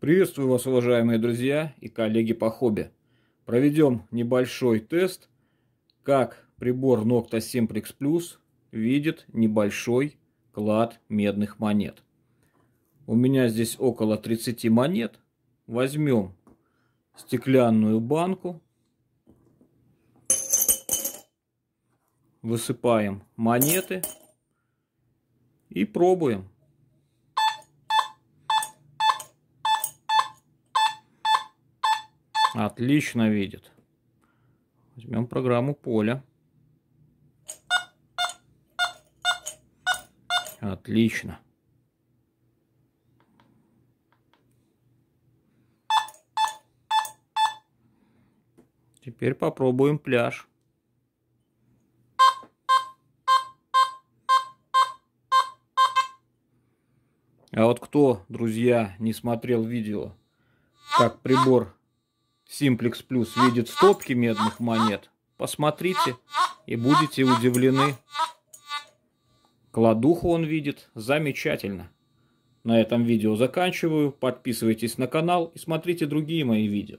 Приветствую вас, уважаемые друзья и коллеги по хобби. Проведем небольшой тест, как прибор Nocta Simplex Plus видит небольшой клад медных монет. У меня здесь около 30 монет. Возьмем стеклянную банку. Высыпаем монеты и пробуем. Отлично видит. Возьмем программу поля. Отлично. Теперь попробуем пляж. А вот кто, друзья, не смотрел видео, как прибор Симплекс плюс видит стопки медных монет, посмотрите и будете удивлены. Кладуху он видит замечательно. На этом видео заканчиваю. Подписывайтесь на канал и смотрите другие мои видео.